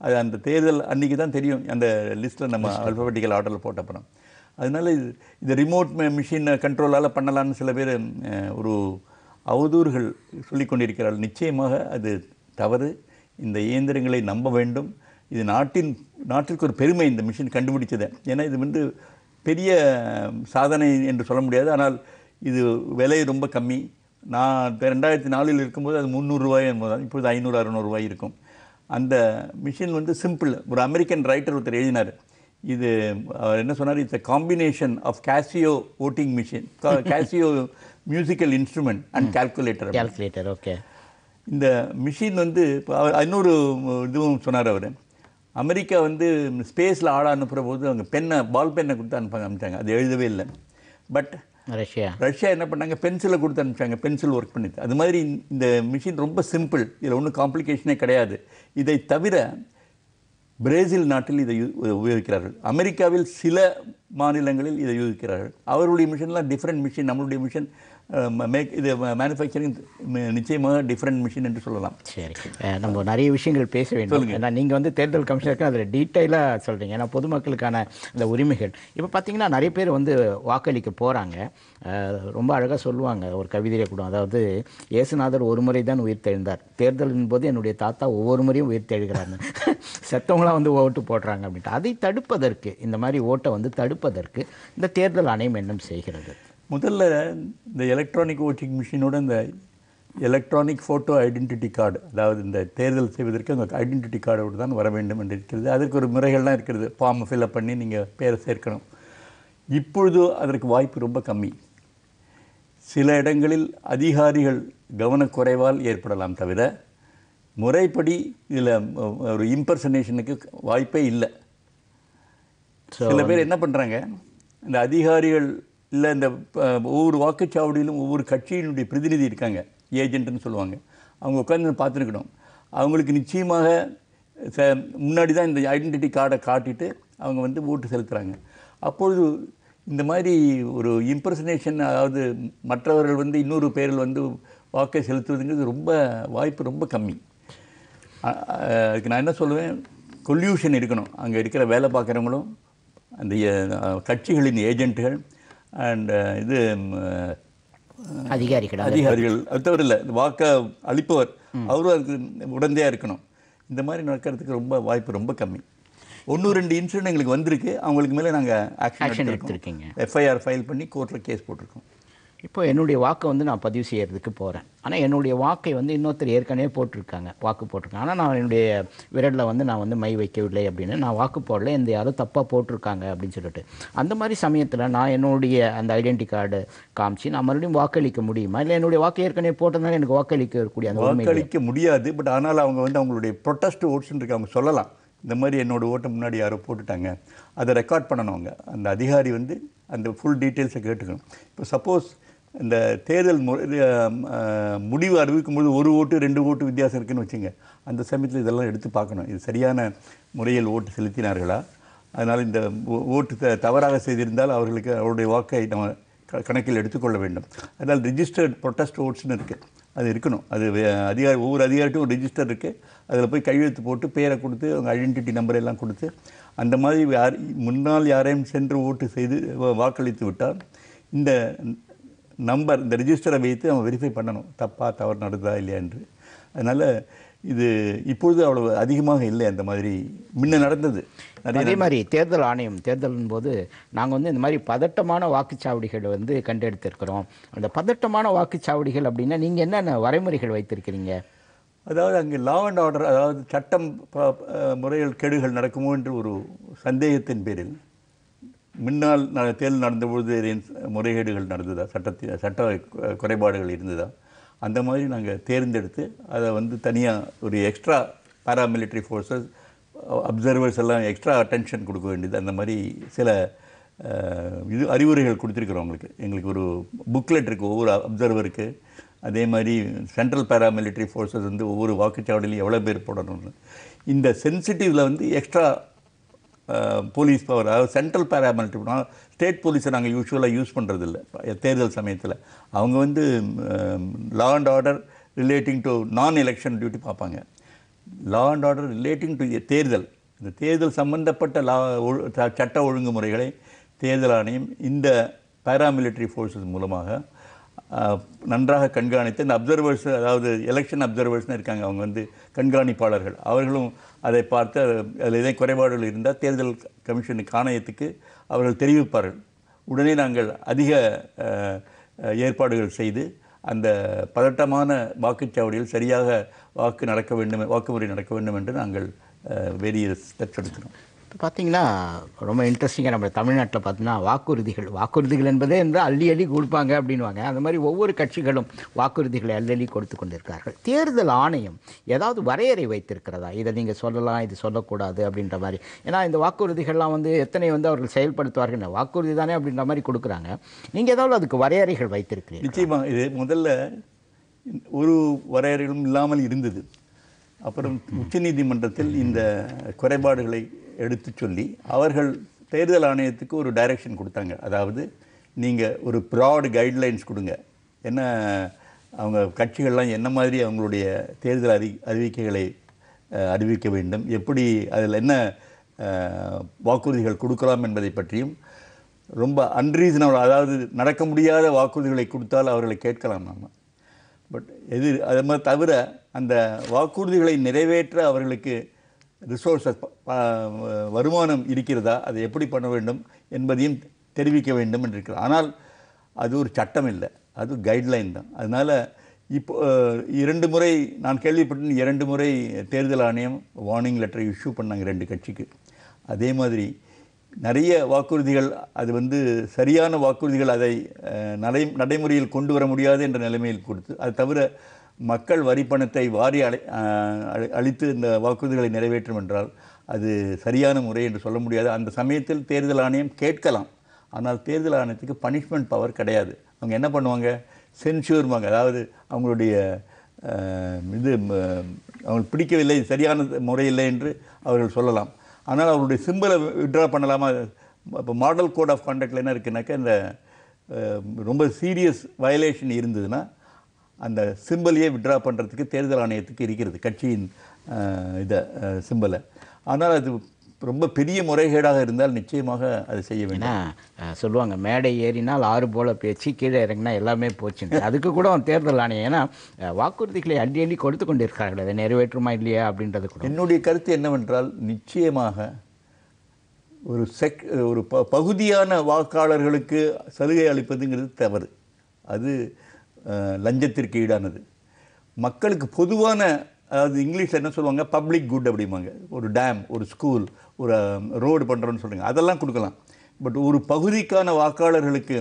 அது அந்த தேர்தல் அன்னைக்கு தான் தெரியும் அந்த லிஸ்ட்டில் நம்ம அல்பபெட்டிக்கல் ஆர்டரில் போட்ட அதனால் அதனால இது இது ரிமோட் மிஷினை கண்ட்ரோலால் பண்ணலான்னு சில பேர் ஒரு அவதூறுகள் சொல்லி கொண்டிருக்கிறார்கள் நிச்சயமாக அது தவறு இந்த இயந்திரங்களை நம்ப வேண்டும் இது நாட்டின் நாட்டிற்கு ஒரு பெருமை இந்த மிஷின் கண்டுபிடிச்சது ஏன்னா இது வந்து பெரிய சாதனை என்று சொல்ல முடியாது ஆனால் இது விலை ரொம்ப கம்மி நான் ரெண்டாயிரத்தி நாலில் இருக்கும்போது அது முந்நூறுரூவாய் என்பதால் இப்போது ஐநூறு அறுநூறுவாய் இருக்கும் அந்த மிஷின் வந்து சிம்பிள் ஒரு அமெரிக்கன் ரைட்டர் ஒருத்தர் எழுதினார் இது அவர் என்ன சொன்னார் it's a combination of Casio voting machine Casio musical instrument and calculator calculator okay இந்த மிஷின் வந்து அவர் இன்னொரு இதுவும் சொன்னார் அவர் அமெரிக்கா வந்து ஸ்பேஸில் ஆட அனுப்புகிற போது அவங்க பெண்ணை பால் பெண்ணை கொடுத்து அனுப்பாங்க அனுப்பிச்சாங்க அது எழுதவே இல்லை பட் ரஷ்யா ரஷ்யா என்ன பண்ணாங்க பென்சிலை கொடுத்து அனுப்பிச்சாங்க பென்சில் ஒர்க் பண்ணிட்டு அது மாதிரி இந்த மிஷின் ரொம்ப சிம்பிள் இதில் ஒன்றும் காம்ப்ளிகேஷனே கிடையாது இதை தவிர பிரேசில் நாட்டில் இதை உபயோகிக்கிறார்கள் அமெரிக்காவில் சில மாநிலங்களில் இதை உபயோகிக்கிறார்கள் அவருடைய மிஷின்லாம் டிஃப்ரெண்ட் மிஷின் நம்மளுடைய மிஷின் மேக் இது மேனுஃபேக்சரிங் நிச்சயமாக டிஃப்ரெண்ட் மிஷின் என்று சொல்லலாம் சரி நம்ம நிறைய விஷயங்கள் பேச வேண்டும் ஏன்னா நீங்கள் வந்து தேர்தல் கமிஷனருக்கு அதில் டீட்டெயிலாக சொல்கிறீங்க ஏன்னா பொதுமக்களுக்கான இந்த உரிமைகள் இப்போ பார்த்தீங்கன்னா நிறைய பேர் வந்து வாக்களிக்க போகிறாங்க ரொம்ப அழகாக சொல்லுவாங்க ஒரு கவிதையை கூட அதாவது இயேசுநாதர் ஒரு முறை தான் உயிர் தெழுந்தார் தேர்தலின் போது என்னுடைய தாத்தா ஒவ்வொரு முறையும் உயிர் தெழுகிறாங்க செத்தவங்களாம் வந்து ஓட்டு போடுறாங்க அப்படின்ட்டு அதை தடுப்பதற்கு இந்த மாதிரி ஓட்டை வந்து தடுப்பதற்கு இந்த தேர்தல் ஆணையம் என்ன செய்கிறது முதல்ல இந்த எலக்ட்ரானிக் ஓட்டிங் மிஷினோட இந்த எலக்ட்ரானிக் ஃபோட்டோ ஐடென்டிட்டி கார்டு அதாவது இந்த தேர்தல் செய்வதற்கு அந்த ஐடென்டிட்டி கார்டோடு தான் வர வேண்டும் என்று இருக்கிறது அதற்கு ஒரு முறைகள்லாம் இருக்கிறது ஃபார்மை ஃபில்அப் பண்ணி நீங்கள் பேரை சேர்க்கணும் இப்பொழுது அதற்கு வாய்ப்பு ரொம்ப கம்மி சில இடங்களில் அதிகாரிகள் கவனக்குறைவால் ஏற்படலாம் தவிர முறைப்படி இதில் ஒரு இம்பர்சனேஷனுக்கு வாய்ப்பே இல்லை சில பேர் என்ன பண்ணுறாங்க இந்த அதிகாரிகள் இல்லை இந்த ஒவ்வொரு வாக்குச்சாவடியிலும் ஒவ்வொரு கட்சியினுடைய பிரதிநிதி இருக்காங்க ஏஜென்ட்னு சொல்லுவாங்க அவங்க உட்காந்து பார்த்துருக்கணும் அவங்களுக்கு நிச்சயமாக முன்னாடி தான் இந்த ஐடென்டிட்டி கார்டை காட்டிட்டு அவங்க வந்து ஓட்டு செலுத்துகிறாங்க அப்பொழுது இந்த மாதிரி ஒரு இம்ப்ரெசனேஷன் அதாவது மற்றவர்கள் வந்து இன்னொரு பேரில் வந்து வாக்கை செலுத்துவதுங்கிறது ரொம்ப வாய்ப்பு ரொம்ப கம்மி அதுக்கு நான் என்ன சொல்லுவேன் கொல்யூஷன் இருக்கணும் அங்கே இருக்கிற வேலை பார்க்குறவங்களும் அந்த கட்சிகளின் ஏஜென்ட்டுகள் அண்ட் uh, இது uh, அதிகாரிகள் அதிகாரிகள் அது தவிர இல்லை வாக்க அளிப்பவர் அவரும் அதுக்கு உடந்தையாக இருக்கணும் இந்த மாதிரி நடக்கிறதுக்கு ரொம்ப வாய்ப்பு ரொம்ப கம்மி ஒன்று ரெண்டு இன்சிடென்ட் எங்களுக்கு வந்திருக்கு அவங்களுக்கு மேலே நாங்கள் ஆக்ஷன் எடுத்துருக்கீங்க எஃப்ஐஆர் ஃபைல் பண்ணி கோர்ட்டில் கேஸ் போட்டிருக்கோம் இப்போ என்னுடைய வாக்கை வந்து நான் பதிவு செய்கிறதுக்கு போகிறேன் ஆனால் என்னுடைய வாக்கை வந்து இன்னொருத்தர் ஏற்கனவே போட்டிருக்காங்க வாக்கு போட்டிருக்காங்க ஆனால் நான் என்னுடைய விரலில் வந்து நான் வந்து மை வைக்கவில்லை அப்படின்னு நான் வாக்கு போடல இந்த யாரும் தப்பாக போட்டிருக்காங்க அப்படின்னு சொல்லிட்டு அந்த மாதிரி சமயத்தில் நான் என்னுடைய அந்த ஐடென்டி கார்டு காமிச்சு நான் மறுபடியும் வாக்களிக்க முடியுமா இல்லை என்னுடைய வாக்கு ஏற்கனவே போட்டதுனால எனக்கு வாக்களிக்கக்கூடிய அந்த வாக்களிக்க முடியாது பட் ஆனால் அவங்க வந்து அவங்களுடைய ப்ரொட்டஸ்ட் ஓட்ஸ்ன்னு இருக்கு அவங்க சொல்லலாம் இந்த மாதிரி என்னோடய ஓட்டை முன்னாடி யாரோ போட்டுட்டாங்க அதை ரெக்கார்ட் பண்ணணும் அவங்க அந்த அதிகாரி வந்து அந்த ஃபுல் டீட்டெயில்ஸை கேட்டுக்கணும் இப்போ சப்போஸ் இந்த தேர்தல் முடிவு அறிவிக்கும்போது ஒரு ஓட்டு ரெண்டு ஓட்டு வித்தியாசம் இருக்குதுன்னு வச்சுங்க அந்த சமயத்தில் இதெல்லாம் எடுத்து பார்க்கணும் இது சரியான முறையில் ஓட்டு செலுத்தினார்களா அதனால் இந்த ஓட்டு த தவறாக செய்திருந்தால் அவர்களுக்கு அவருடைய வாக்கை நம்ம கணக்கில் எடுத்துக்கொள்ள வேண்டும் அதனால் ரிஜிஸ்டர்ட் ப்ரொட்டஸ்ட் ஓட்ஸ்னு இருக்குது அது இருக்கணும் அது அதிகாரி ஒவ்வொரு அதிகாரிட்டும் ரிஜிஸ்டர் இருக்குது அதில் போய் கையெழுத்து போட்டு பேரை கொடுத்து அவங்க ஐடென்டிட்டி நம்பர் எல்லாம் கொடுத்து அந்த மாதிரி யார் முன்னால் யாரையும் சென்று ஓட்டு செய்து வாக்களித்து விட்டால் இந்த நம்பர் இந்த ரிஜிஸ்டரை வைத்து அவன் வெரிஃபை பண்ணணும் தப்பாக தவறு நடந்ததா இல்லையா என்று அதனால் இது இப்பொழுது அவ்வளவு அதிகமாக இல்லை அந்த மாதிரி முன்ன நடந்தது அதே மாதிரி தேர்தல் ஆணையம் தேர்தலின் போது நாங்கள் வந்து இந்த மாதிரி பதட்டமான வாக்குச்சாவடிகள் வந்து கண்டெடுத்திருக்கிறோம் அந்த பதட்டமான வாக்குச்சாவடிகள் அப்படின்னா நீங்கள் என்னென்ன வரைமுறைகள் வைத்திருக்கிறீங்க அதாவது அங்கே லா அண்ட் ஆர்டர் அதாவது சட்டம் முறைகள் கெடுகள் நடக்குமோ என்று ஒரு சந்தேகத்தின் பேரில் முன்னால் தேர்தல் நடந்தபொழுது ஏதேன் முறைகேடுகள் நடந்ததா சட்டத்தில் சட்ட குறைபாடுகள் இருந்ததா அந்த மாதிரி நாங்கள் தேர்ந்தெடுத்து அதை வந்து தனியாக ஒரு எக்ஸ்ட்ரா பேராமிலிட்ரி ஃபோர்ஸஸ் அப்சர்வர்ஸ் எல்லாம் எக்ஸ்ட்ரா அட்டென்ஷன் கொடுக்க வேண்டியது அந்த மாதிரி சில இது அறிவுரைகள் கொடுத்துருக்குறோம் அவங்களுக்கு எங்களுக்கு ஒரு புக்லெட் இருக்குது ஒவ்வொரு அப்சர்வருக்கு அதே மாதிரி சென்ட்ரல் பேராமிலிட்ரி ஃபோர்ஸஸ் வந்து ஒவ்வொரு வாக்குச்சாவடியிலையும் எவ்வளோ பேர் போடணும்னு இந்த சென்சிட்டிவில் வந்து எக்ஸ்ட்ரா போலீஸ் பவர் அதாவது சென்ட்ரல் பேராமிலிட்டி ட்ரிபியூனல் ஸ்டேட் போலீஸை நாங்கள் யூஸ்வலாக யூஸ் பண்ணுறதில்ல தேர்தல் சமயத்தில் அவங்க வந்து law and order relating to non election duty பார்ப்பாங்க law and order relating to தேர்தல் இந்த தேர்தல் சம்பந்தப்பட்ட லா சட்ட ஒழுங்குமுறைகளை தேர்தல் ஆணையம் இந்த பேராமிலிட்டரி ஃபோர்ஸஸ் மூலமாக நன்றாக கண்காணித்து இந்த அப்சர்வர்ஸ் அதாவது எலெக்ஷன் அப்சர்வர்ஸ்னு இருக்காங்க அவங்க வந்து கண்காணிப்பாளர்கள் அவர்களும் அதை பார்த்து அதில் எதே குறைபாடுகள் இருந்தால் தேர்தல் கமிஷனுக்கு ஆணையத்துக்கு அவர்கள் தெரிவிப்பார்கள் உடனே நாங்கள் அதிக ஏற்பாடுகள் செய்து அந்த பதட்டமான வாக்குச்சாவடியில் சரியாக வாக்கு நடக்க வேண்டும் வாக்குமுறை நடக்க வேண்டும் என்று நாங்கள் வேரிய ஸ்டெப்ஸ் எடுக்கிறோம் இப்போ பார்த்தீங்கன்னா ரொம்ப இன்ட்ரெஸ்டிங்காக நம்ம தமிழ்நாட்டில் பார்த்தீங்கன்னா வாக்குறுதிகள் வாக்குறுதிகள் என்பதே என்று அள்ளி அள்ளி கொடுப்பாங்க அப்படின்வாங்க அந்த மாதிரி ஒவ்வொரு கட்சிகளும் வாக்குறுதிகளை அள்ளி அள்ளி கொடுத்து கொண்டிருக்கார்கள் தேர்தல் ஆணையம் ஏதாவது வரையறை வைத்திருக்கிறதா இதை நீங்கள் சொல்லலாம் இது சொல்லக்கூடாது அப்படின்ற மாதிரி ஏன்னா இந்த வாக்குறுதிகள்லாம் வந்து எத்தனை வந்து அவர்கள் செயல்படுத்துவார்கள் வாக்குறுதி தானே அப்படின்ற மாதிரி கொடுக்குறாங்க நீங்கள் ஏதாவது அதுக்கு வரையறைகள் வைத்திருக்கிறீங்க நிச்சயமாக இது முதல்ல ஒரு வரையறைகளும் இல்லாமல் இருந்தது அப்புறம் உச்சநீதிமன்றத்தில் இந்த குறைபாடுகளை எடுத்து சொல்லி அவர்கள் தேர்தல் ஆணையத்துக்கு ஒரு டைரக்ஷன் கொடுத்தாங்க அதாவது நீங்கள் ஒரு ப்ராடு கைட்லைன்ஸ் கொடுங்க என்ன அவங்க கட்சிகள்லாம் என்ன மாதிரி அவங்களுடைய தேர்தல் அறி அறிவிக்கைகளை அறிவிக்க வேண்டும் எப்படி அதில் என்ன வாக்குறுதிகள் கொடுக்கலாம் என்பதை பற்றியும் ரொம்ப அன்ரீசனபிள் அதாவது நடக்க முடியாத வாக்குறுதிகளை கொடுத்தால் அவர்களை கேட்கலாம் நாம் பட் எதிர் அது மாதிரி தவிர அந்த வாக்குறுதிகளை நிறைவேற்ற அவர்களுக்கு ரிசோர்ஸஸ் வருமானம் இருக்கிறதா அதை எப்படி பண்ண வேண்டும் என்பதையும் தெரிவிக்க வேண்டும் என்று இருக்கிறது ஆனால் அது ஒரு சட்டம் இல்லை அது கைட்லைன் தான் அதனால் இப்போ இரண்டு முறை நான் கேள்விப்பட்டேன் இரண்டு முறை தேர்தல் ஆணையம் வார்னிங் லெட்டரை இஷ்யூ பண்ணாங்க ரெண்டு கட்சிக்கு அதே மாதிரி நிறைய வாக்குறுதிகள் அது வந்து சரியான வாக்குறுதிகள் அதை நடை நடைமுறையில் கொண்டு வர முடியாது என்ற நிலைமையில் கொடுத்து அது தவிர மக்கள் வரி பணத்தை வாரி அழை அளித்து இந்த வாக்குறுதிகளை நிறைவேற்றும் என்றால் அது சரியான முறை என்று சொல்ல முடியாது அந்த சமயத்தில் தேர்தல் ஆணையம் கேட்கலாம் ஆனால் தேர்தல் ஆணையத்துக்கு பனிஷ்மெண்ட் பவர் கிடையாது அவங்க என்ன பண்ணுவாங்க சென்ஷூர்வாங்க அதாவது அவங்களுடைய இது அவங்களுக்கு பிடிக்கவில்லை சரியான முறையில்லை என்று அவர்கள் சொல்லலாம் ஆனால் அவருடைய சிம்பிளை விட்ரா பண்ணலாமா இப்போ மாடல் கோட் ஆஃப் கண்டக்டில் என்ன இருக்குன்னாக்கா இந்த ரொம்ப சீரியஸ் வயலேஷன் இருந்ததுன்னா அந்த சிம்பிளையே விட்ரா பண்ணுறதுக்கு தேர்தல் ஆணையத்துக்கு இருக்கிறது கட்சியின் இதை சிம்பிளை ஆனால் அது ரொம்ப பெரிய முறைகேடாக இருந்தால் நிச்சயமாக அது செய்ய வேண்டாம் சொல்லுவாங்க மேடை ஏறினால் ஆறு போல பேச்சு கீழே இறங்கினா எல்லாமே போச்சுன்னு அதுக்கு கூட தேர்தல் ஆணையம் ஏன்னா வாக்குறுதிகளை அள்ளி அள்ளி கொடுத்து கொண்டிருக்கிறார்கள் அதை நிறைவேற்றுமா இல்லையா அப்படின்றது கூட என்னுடைய கருத்து என்னவென்றால் நிச்சயமாக ஒரு செக் ஒரு ப பகுதியான வாக்காளர்களுக்கு சலுகை அளிப்பதுங்கிறது தவறு அது லஞ்சத்திற்கு ஈடானது மக்களுக்கு பொதுவான அது இங்கிலீஷில் என்ன சொல்லுவாங்க பப்ளிக் குட் அப்படிம்பாங்க ஒரு டேம் ஒரு ஸ்கூல் ஒரு ரோடு um, பண்ணுறோன்னு சொல்கிறாங்க அதெல்லாம் கொடுக்கலாம் பட் ஒரு பகுதிக்கான வாக்காளர்களுக்கு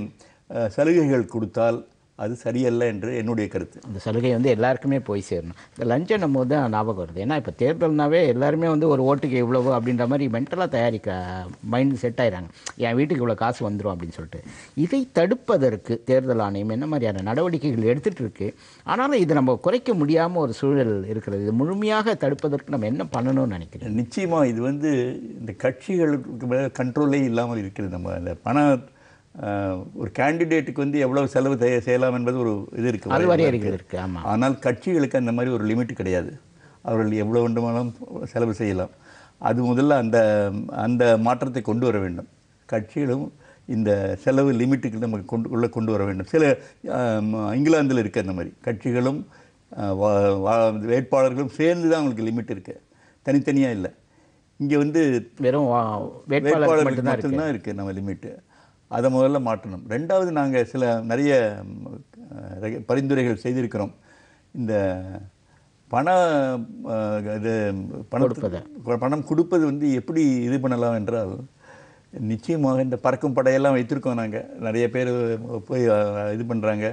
சலுகைகள் கொடுத்தால் அது சரியல்ல என்று என்னுடைய கருத்து அந்த சலுகை வந்து எல்லாருக்குமே போய் சேரணும் இந்த லஞ்சம் நம்ம தான் ஞாபகம் வருது ஏன்னா இப்போ தேர்தல்னாவே எல்லாருமே வந்து ஒரு ஓட்டுக்கு இவ்வளவு அப்படின்ற மாதிரி மென்டலாக தயாரிக்க மைண்ட் செட் ஆயிடுறாங்க என் வீட்டுக்கு இவ்வளோ காசு வந்துடும் அப்படின்னு சொல்லிட்டு இதை தடுப்பதற்கு தேர்தல் ஆணையம் என்ன மாதிரியான நடவடிக்கைகள் எடுத்துகிட்டு இருக்கு ஆனாலும் இது நம்ம குறைக்க முடியாமல் ஒரு சூழல் இருக்கிறது இது முழுமையாக தடுப்பதற்கு நம்ம என்ன பண்ணணும்னு நினைக்கிறேன் நிச்சயமாக இது வந்து இந்த கட்சிகளுக்கு கண்ட்ரோலே இல்லாமல் இருக்கிறது நம்ம இந்த பணம் ஒரு கேண்டிடேட்டுக்கு வந்து எவ்வளவு செலவு செய்யலாம் என்பது ஒரு இது இருக்குது ஆனால் கட்சிகளுக்கு அந்த மாதிரி ஒரு லிமிட் கிடையாது அவர்கள் எவ்வளோ வேண்டுமானாலும் செலவு செய்யலாம் அது முதல்ல அந்த அந்த மாற்றத்தை கொண்டு வர வேண்டும் கட்சிகளும் இந்த செலவு லிமிட்டுக்கு நம்ம கொண்டு உள்ளே கொண்டு வர வேண்டும் சில இங்கிலாந்தில் இருக்குது அந்த மாதிரி கட்சிகளும் வேட்பாளர்களும் சேர்ந்து தான் அவங்களுக்கு லிமிட் இருக்குது தனித்தனியாக இல்லை இங்கே வந்து வெறும் வேட்பாளர் மட்டும்தான் இருக்குது நம்ம லிமிட்டு அதை முதல்ல மாற்றணும் ரெண்டாவது நாங்கள் சில நிறைய பரிந்துரைகள் செய்திருக்கிறோம் இந்த பண இது பணம் பணம் கொடுப்பது வந்து எப்படி இது பண்ணலாம் என்றால் நிச்சயமாக இந்த பறக்கும் படையெல்லாம் வைத்திருக்கோம் நாங்கள் நிறைய பேர் போய் இது பண்ணுறாங்க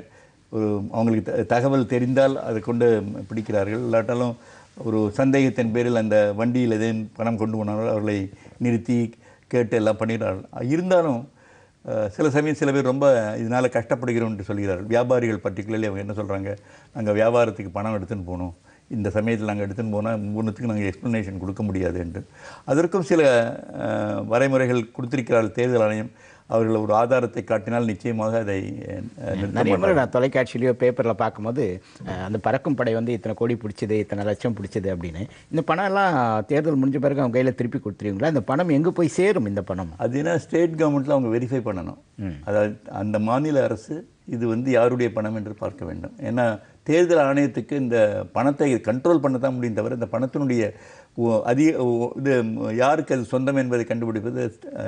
ஒரு அவங்களுக்கு தகவல் தெரிந்தால் அதை கொண்டு பிடிக்கிறார்கள் இல்லாட்டாலும் ஒரு சந்தேகத்தின் பேரில் அந்த வண்டியில் எதையும் பணம் கொண்டு போனாலும் அவர்களை நிறுத்தி கேட்டு எல்லாம் பண்ணிடுறார்கள் இருந்தாலும் சில சமயம் சில பேர் ரொம்ப இதனால் கஷ்டப்படுகிறோம் என்று சொல்கிறார்கள் வியாபாரிகள் பர்டிகுலர்லி அவங்க என்ன சொல்கிறாங்க நாங்கள் வியாபாரத்துக்கு பணம் எடுத்துன்னு போகணும் இந்த சமயத்தில் நாங்கள் எடுத்துன்னு போனால் முன்னத்துக்கு நாங்கள் எக்ஸ்ப்ளனேஷன் கொடுக்க முடியாது என்று அதற்கும் சில வரைமுறைகள் கொடுத்திருக்கிறார்கள் தேர்தல் ஆணையம் அவர்கள் ஒரு ஆதாரத்தை காட்டினால் நிச்சயமாக அதை நிறைய முறை நான் தொலைக்காட்சியிலையோ பேப்பரில் பார்க்கும்போது அந்த பறக்கும் படை வந்து இத்தனை கோடி பிடிச்சது இத்தனை லட்சம் பிடிச்சது அப்படின்னு இந்த பணம்லாம் தேர்தல் முடிஞ்ச பிறகு அவங்க கையில் திருப்பி கொடுத்துருவீங்களா இந்த பணம் எங்கே போய் சேரும் இந்த பணம் அது என்ன ஸ்டேட் கவர்மெண்ட்டில் அவங்க வெரிஃபை பண்ணணும் அதாவது அந்த மாநில அரசு இது வந்து யாருடைய பணம் என்று பார்க்க வேண்டும் ஏன்னா தேர்தல் ஆணையத்துக்கு இந்த பணத்தை கண்ட்ரோல் பண்ண தான் முடியும் தவிர இந்த பணத்தினுடைய அதிக இது யாருக்கு அது சொந்தம் என்பதை கண்டுபிடிப்பது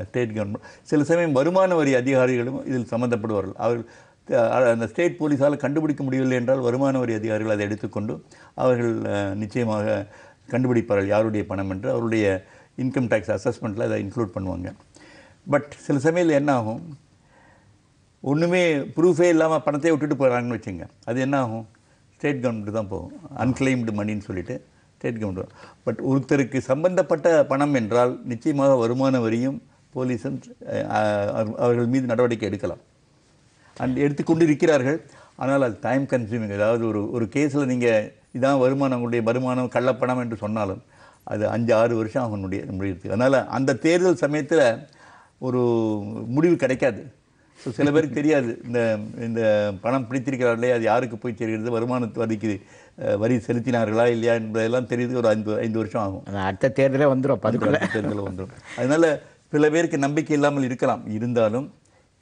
ஸ்டேட் கவர்மெண்ட் சில சமயம் வருமான வரி அதிகாரிகளும் இதில் சம்மந்தப்படுவார்கள் அவர்கள் அந்த ஸ்டேட் போலீஸால் கண்டுபிடிக்க முடியவில்லை என்றால் வருமான வரி அதிகாரிகள் அதை எடுத்துக்கொண்டு அவர்கள் நிச்சயமாக கண்டுபிடிப்பார்கள் யாருடைய பணம் என்று அவருடைய இன்கம் டேக்ஸ் அசஸ்மெண்ட்டில் அதை இன்க்ளூட் பண்ணுவாங்க பட் சில சமயத்தில் என்ன ஆகும் ஒன்றுமே ப்ரூஃபே இல்லாமல் பணத்தை விட்டுட்டு போகிறாங்கன்னு வச்சுங்க அது என்ன ஆகும் ஸ்டேட் கவர்மெண்ட்டு தான் போகும் அன்கிளைம்டு மணின்னு சொல்லிவிட்டு கேட்க முடியும் பட் ஒருத்தருக்கு சம்பந்தப்பட்ட பணம் என்றால் நிச்சயமாக வருமான வரியும் போலீஸும் அவர்கள் மீது நடவடிக்கை எடுக்கலாம் அண்ட் எடுத்துக்கொண்டு இருக்கிறார்கள் ஆனால் அது டைம் கன்சியூமிங் அதாவது ஒரு ஒரு கேஸில் நீங்கள் இதான் வருமானம் உங்களுடைய வருமானம் கள்ளப்பணம் என்று சொன்னாலும் அது அஞ்சு ஆறு வருஷம் அவனுடைய முடிவு அதனால் அந்த தேர்தல் சமயத்தில் ஒரு முடிவு கிடைக்காது ஸோ சில பேருக்கு தெரியாது இந்த இந்த பணம் பிடித்திருக்கிறார்களே அது யாருக்கு போய் தெரிகிறது வருமானத்து வரிக்கு வரி செலுத்தினார்களா இல்லையா என்பதெல்லாம் தெரியுது ஒரு ஐந்து ஐந்து வருஷம் ஆகும் அடுத்த தேர்தலே வந்துடும் அதுக்குள்ள தேர்தலில் வந்துடும் அதனால் சில பேருக்கு நம்பிக்கை இல்லாமல் இருக்கலாம் இருந்தாலும்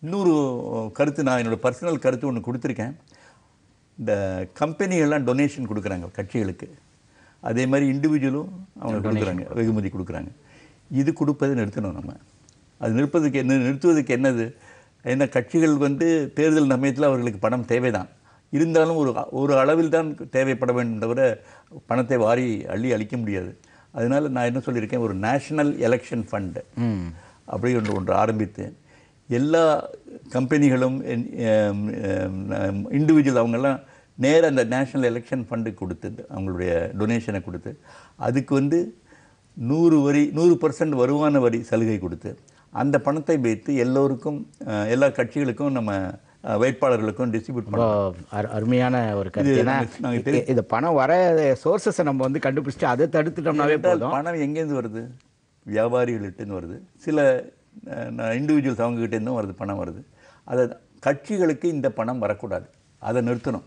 இன்னொரு கருத்து நான் என்னோடய பர்சனல் கருத்து ஒன்று கொடுத்துருக்கேன் இந்த கம்பெனிகள்லாம் டொனேஷன் கொடுக்குறாங்க கட்சிகளுக்கு அதே மாதிரி இண்டிவிஜுவலும் அவங்க கொடுக்குறாங்க வெகுமதி கொடுக்குறாங்க இது கொடுப்பதை நிறுத்தணும் நம்ம அது நிற்பதுக்கு என்ன நிறுத்துவதுக்கு என்னது ஏன்னா கட்சிகள் வந்து தேர்தல் சமயத்தில் அவர்களுக்கு பணம் தேவைதான் இருந்தாலும் ஒரு ஒரு அளவில் தான் தேவைப்பட வேண்டும் தவிர பணத்தை வாரி அள்ளி அளிக்க முடியாது அதனால் நான் என்ன சொல்லியிருக்கேன் ஒரு நேஷ்னல் எலெக்ஷன் ஃபண்டு அப்படி ஒன்று ஒன்று ஆரம்பித்தேன் எல்லா கம்பெனிகளும் இண்டிவிஜுவல் அவங்கெல்லாம் நேராக அந்த நேஷ்னல் எலெக்ஷன் ஃபண்டு கொடுத்து அவங்களுடைய டொனேஷனை கொடுத்து அதுக்கு வந்து நூறு வரி நூறு பர்சன்ட் வருமான வரி சலுகை கொடுத்து அந்த பணத்தை வைத்து எல்லோருக்கும் எல்லா கட்சிகளுக்கும் நம்ம வேட்பாளர்களுக்கும் டிஸ்ட்ரிபியூட் பண்ண அருமையான ஒரு கருத்து இந்த பணம் வர சோர்சஸை நம்ம வந்து கண்டுபிடிச்சிட்டு அதை தடுத்துட்டோம்னாவே போதும் பணம் எங்கேருந்து வருது வியாபாரிகள்கிட்டேருந்து வருது சில இண்டிவிஜுவல்ஸ் அவங்ககிட்டேருந்தும் வருது பணம் வருது அதை கட்சிகளுக்கு இந்த பணம் வரக்கூடாது அதை நிறுத்தணும்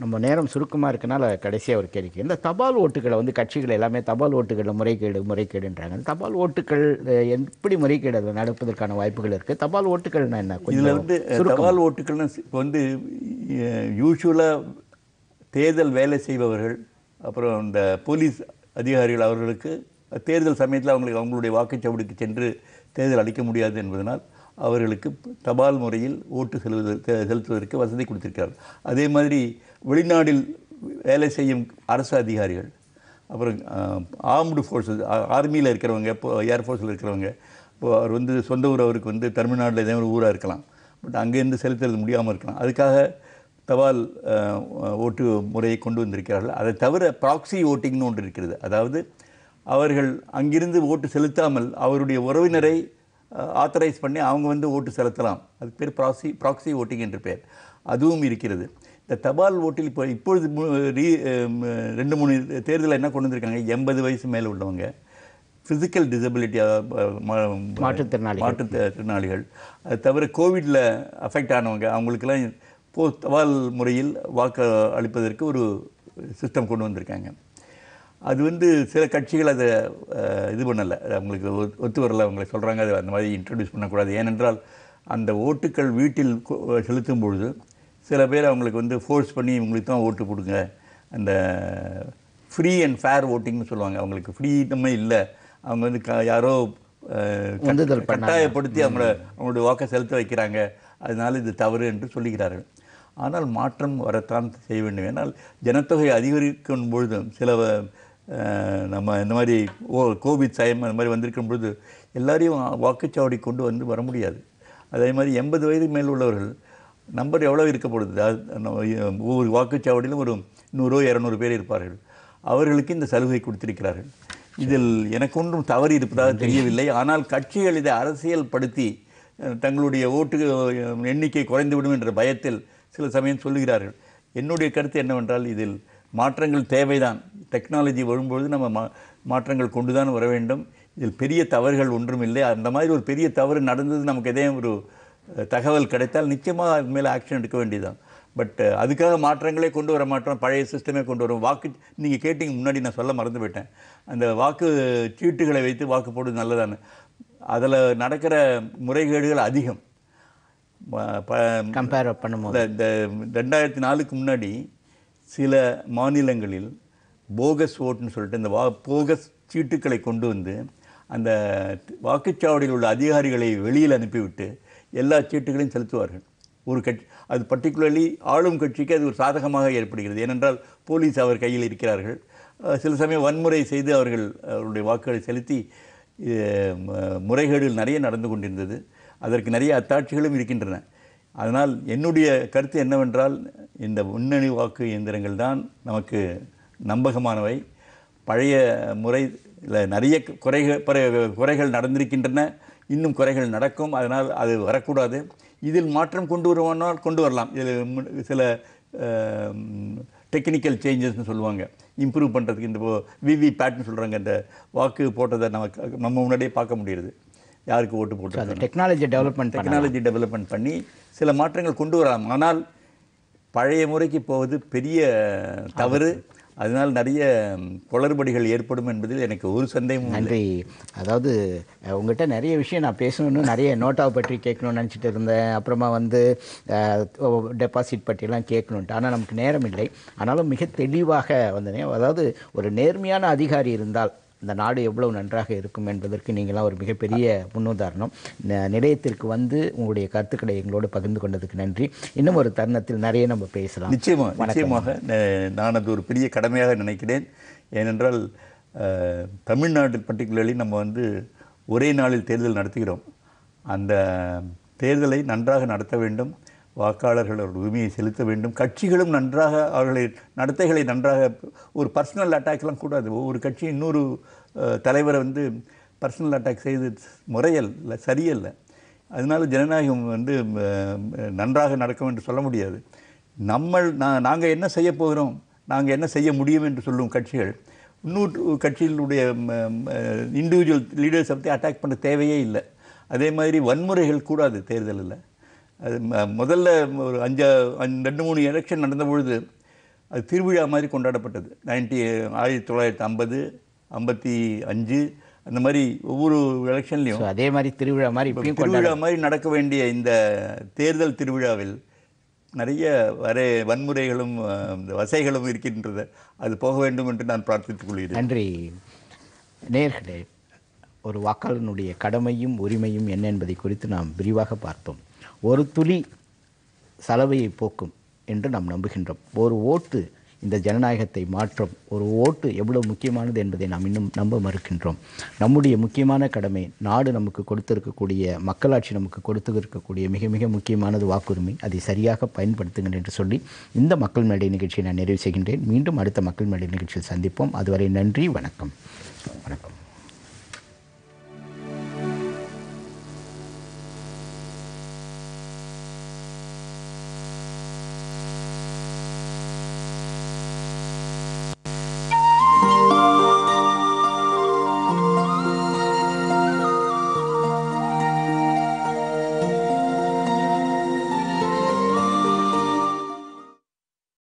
நம்ம நேரம் சுருக்கமாக இருக்கனால கடைசியாக ஒரு கேள்வி இந்த தபால் ஓட்டுகளை வந்து கட்சிகள் எல்லாமே தபால் ஓட்டுகளில் முறைகேடு முறைகேடுன்றாங்க தபால் ஓட்டுகள் எப்படி முறைகேடு அதில் நடப்பதற்கான வாய்ப்புகள் இருக்குது தபால் ஓட்டுகள்னா என்ன இதில் வந்து தபால் ஓட்டுகள்னு இப்போ வந்து யூஸ்வலாக தேர்தல் வேலை செய்பவர்கள் அப்புறம் இந்த போலீஸ் அதிகாரிகள் அவர்களுக்கு தேர்தல் சமயத்தில் அவங்களுக்கு அவங்களுடைய வாக்குச்சாவடிக்கு சென்று தேர்தல் அளிக்க முடியாது என்பதனால் அவர்களுக்கு தபால் முறையில் ஓட்டு செலுத்துவதற்கு வசதி கொடுத்திருக்கிறார் அதே மாதிரி வெளிநாடில் வேலை செய்யும் அரசு அதிகாரிகள் அப்புறம் ஆர்ம்டு ஃபோர்ஸஸ் ஆர்மியில் இருக்கிறவங்க இப்போ ஏர்ஃபோர்ஸில் இருக்கிறவங்க இப்போ அவர் வந்து சொந்த ஊர் அவருக்கு வந்து தமிழ்நாட்டில் எதே ஒரு ஊராக இருக்கலாம் பட் அங்கேருந்து செலுத்துறது முடியாமல் இருக்கலாம் அதுக்காக தபால் ஓட்டு முறையை கொண்டு வந்திருக்கிறார்கள் அதை தவிர ப்ராக்ஸி ஓட்டிங்னு ஒன்று இருக்கிறது அதாவது அவர்கள் அங்கிருந்து ஓட்டு செலுத்தாமல் அவருடைய உறவினரை ஆத்தரைஸ் பண்ணி அவங்க வந்து ஓட்டு செலுத்தலாம் அது பேர் ப்ராக்சி ப்ராக்சி ஓட்டிங் என்று பேர் அதுவும் இருக்கிறது இந்த தபால் ஓட்டில் இப்போ இப்பொழுது ரீ ரெண்டு மூணு தேர்தலில் என்ன கொண்டு வந்திருக்காங்க எண்பது வயசு மேலே உள்ளவங்க ஃபிசிக்கல் டிசபிலிட்டி மாற்றுத்திறனாளி மாற்றுத்திறனாளிகள் அது தவிர கோவிடில் அஃபெக்ட் ஆனவங்க அவங்களுக்கெல்லாம் போ தபால் முறையில் வாக்கு அளிப்பதற்கு ஒரு சிஸ்டம் கொண்டு வந்திருக்காங்க அது வந்து சில கட்சிகள் அதை இது பண்ணலை அவங்களுக்கு ஒத்து வரல அவங்களை சொல்கிறாங்க அது அந்த மாதிரி இன்ட்ரடியூஸ் பண்ணக்கூடாது ஏனென்றால் அந்த ஓட்டுக்கள் வீட்டில் செலுத்தும் பொழுது சில பேர் அவங்களுக்கு வந்து ஃபோர்ஸ் பண்ணி இவங்களுக்கு தான் ஓட்டு கொடுங்க அந்த ஃப்ரீ அண்ட் ஃபேர் ஓட்டிங்னு சொல்லுவாங்க அவங்களுக்கு ஃப்ரீடமே இல்லை அவங்க வந்து க யாரோ கட்டாயப்படுத்தி அவங்கள அவங்களுடைய வாக்கை செலுத்த வைக்கிறாங்க அதனால் இது தவறு என்று சொல்லுகிறார்கள் ஆனால் மாற்றம் வரத்தான் செய்ய வேண்டும் ஏன்னால் ஜனத்தொகை அதிகரிக்கும் பொழுதும் சில நம்ம இந்த மாதிரி ஓ கோவிட் சயம் அந்த மாதிரி வந்திருக்கும் பொழுது எல்லாரையும் வாக்குச்சாவடி கொண்டு வந்து வர முடியாது அதே மாதிரி எண்பது வயதுக்கு மேல் உள்ளவர்கள் நம்பர் எவ்வளோ இருக்கப்படுது ஒவ்வொரு வாக்குச்சாவடியிலும் ஒரு நூறோ இரநூறு பேர் இருப்பார்கள் அவர்களுக்கு இந்த சலுகை கொடுத்திருக்கிறார்கள் இதில் எனக்கு ஒன்றும் தவறு இருப்பதாக தெரியவில்லை ஆனால் கட்சிகள் இதை அரசியல் படுத்தி தங்களுடைய ஓட்டு எண்ணிக்கை குறைந்துவிடும் என்ற பயத்தில் சில சமயம் சொல்லுகிறார்கள் என்னுடைய கருத்து என்னவென்றால் இதில் மாற்றங்கள் தேவைதான் டெக்னாலஜி வரும்பொழுது நம்ம மா மாற்றங்கள் கொண்டு தான் வர வேண்டும் இதில் பெரிய தவறுகள் ஒன்றும் இல்லை அந்த மாதிரி ஒரு பெரிய தவறு நடந்தது நமக்கு எதே ஒரு தகவல் கிடைத்தால் நிச்சயமாக அது மேலே ஆக்ஷன் எடுக்க வேண்டியதுதான் பட் அதுக்காக மாற்றங்களே கொண்டு வர மாட்டோம் பழைய சிஸ்டமே கொண்டு வரும் வாக்கு நீங்கள் கேட்டிங்க முன்னாடி நான் சொல்ல மறந்து போயிட்டேன் அந்த வாக்கு சீட்டுகளை வைத்து வாக்கு போடுவது நல்லதானு அதில் நடக்கிற முறைகேடுகள் அதிகம் கம்பேர் பண்ணும்போது இந்த ரெண்டாயிரத்தி நாலுக்கு முன்னாடி சில மாநிலங்களில் போகஸ் ஓட்டுன்னு சொல்லிட்டு இந்த வா போகஸ் சீட்டுக்களை கொண்டு வந்து அந்த வாக்குச்சாவடியில் உள்ள அதிகாரிகளை வெளியில் அனுப்பிவிட்டு எல்லா சீட்டுகளையும் செலுத்துவார்கள் ஒரு கட்சி அது பர்டிகுலர்லி ஆளும் கட்சிக்கு அது ஒரு சாதகமாக ஏற்படுகிறது ஏனென்றால் போலீஸ் அவர் கையில் இருக்கிறார்கள் சில சமயம் வன்முறை செய்து அவர்கள் அவருடைய வாக்குகளை செலுத்தி முறைகேடுகள் நிறைய நடந்து கொண்டிருந்தது அதற்கு நிறைய அத்தாட்சிகளும் இருக்கின்றன அதனால் என்னுடைய கருத்து என்னவென்றால் இந்த முன்னணி வாக்கு இயந்திரங்கள் தான் நமக்கு நம்பகமானவை பழைய முறையில் நிறைய குறைகள் குறைகள் நடந்திருக்கின்றன இன்னும் குறைகள் நடக்கும் அதனால் அது வரக்கூடாது இதில் மாற்றம் கொண்டு வருவானால் கொண்டு வரலாம் இதில் சில டெக்னிக்கல் சேஞ்சஸ்னு சொல்லுவாங்க இம்ப்ரூவ் பண்ணுறதுக்கு இந்த விவி பேட்னு சொல்கிறாங்க இந்த வாக்கு போட்டதை நம்ம நம்ம முன்னாடியே பார்க்க முடியுது யாருக்கு ஓட்டு போட்டு டெக்னாலஜி டெவலப்மெண்ட் டெக்னாலஜி டெவலப்மெண்ட் பண்ணி சில மாற்றங்கள் கொண்டு வரலாம் ஆனால் பழைய முறைக்கு போவது பெரிய தவறு அதனால் நிறைய குளறுபடிகள் ஏற்படும் என்பதில் எனக்கு ஒரு சந்தேகம் நன்றி அதாவது உங்கள்கிட்ட நிறைய விஷயம் நான் பேசணும்னு நிறைய நோட்டாவை பற்றி கேட்கணும்னு நினச்சிட்டு இருந்தேன் அப்புறமா வந்து டெபாசிட் பற்றிலாம் கேட்கணுன்ட்டு ஆனால் நமக்கு நேரம் இல்லை ஆனாலும் மிக தெளிவாக வந்தேன் அதாவது ஒரு நேர்மையான அதிகாரி இருந்தால் இந்த நாடு எவ்வளவு நன்றாக இருக்கும் என்பதற்கு நீங்களாம் ஒரு மிகப்பெரிய முன்னுதாரணம் நிலையத்திற்கு வந்து உங்களுடைய கருத்துக்களை எங்களோடு பகிர்ந்து கொண்டதுக்கு நன்றி இன்னும் ஒரு தருணத்தில் நிறைய நம்ம பேசலாம் நிச்சயமாக நிச்சயமாக நான் அது ஒரு பெரிய கடமையாக நினைக்கிறேன் ஏனென்றால் தமிழ்நாட்டில் பர்டிகுலர்லி நம்ம வந்து ஒரே நாளில் தேர்தல் நடத்துகிறோம் அந்த தேர்தலை நன்றாக நடத்த வேண்டும் வாக்காளர்கள் அவர்கள் உரிமையை செலுத்த வேண்டும் கட்சிகளும் நன்றாக அவர்களை நடத்தைகளை நன்றாக ஒரு பர்சனல் அட்டாக்லாம் கூடாது ஒவ்வொரு கட்சியும் இன்னொரு தலைவரை வந்து பர்சனல் அட்டாக் செய்து முறையல்ல சரியல்ல அதனால் ஜனநாயகம் வந்து நன்றாக நடக்கும் என்று சொல்ல முடியாது நம்ம நாங்கள் என்ன செய்ய போகிறோம் நாங்கள் என்ன செய்ய முடியும் என்று சொல்லும் கட்சிகள் இன்னொரு கட்சிகளுடைய இண்டிவிஜுவல் லீடர்ஸை பற்றி அட்டாக் பண்ண தேவையே இல்லை அதே மாதிரி வன்முறைகள் கூடாது தேர்தலில் அது முதல்ல ஒரு அஞ்சு ரெண்டு மூணு எலெக்ஷன் நடந்த பொழுது அது திருவிழா மாதிரி கொண்டாடப்பட்டது நைன்டி ஆயிரத்தி தொள்ளாயிரத்தி ஐம்பது ஐம்பத்தி அஞ்சு அந்த மாதிரி ஒவ்வொரு எலெக்ஷன்லையும் அதே மாதிரி திருவிழா மாதிரி திருவிழா மாதிரி நடக்க வேண்டிய இந்த தேர்தல் திருவிழாவில் நிறைய வரை வன்முறைகளும் வசைகளும் இருக்கின்றது அது போக வேண்டும் என்று நான் பிரார்த்தித்துக் கொள்கிறேன் நன்றி நேர்களே ஒரு வாக்காளனுடைய கடமையும் உரிமையும் என்ன என்பதை குறித்து நாம் விரிவாக பார்ப்போம் ஒரு துளி சலவையை போக்கும் என்று நாம் நம்புகின்றோம் ஒரு ஓட்டு இந்த ஜனநாயகத்தை மாற்றம் ஒரு ஓட்டு எவ்வளவு முக்கியமானது என்பதை நாம் இன்னும் நம்ப மறுக்கின்றோம் நம்முடைய முக்கியமான கடமை நாடு நமக்கு கொடுத்திருக்கக்கூடிய மக்களாட்சி நமக்கு கொடுத்திருக்கக்கூடிய மிக மிக முக்கியமானது வாக்குரிமை அதை சரியாக பயன்படுத்துங்கள் என்று சொல்லி இந்த மக்கள் மேடை நிகழ்ச்சியை நான் நிறைவு செய்கின்றேன் மீண்டும் அடுத்த மக்கள் மேடை நிகழ்ச்சியில் சந்திப்போம் அதுவரை நன்றி வணக்கம் வணக்கம்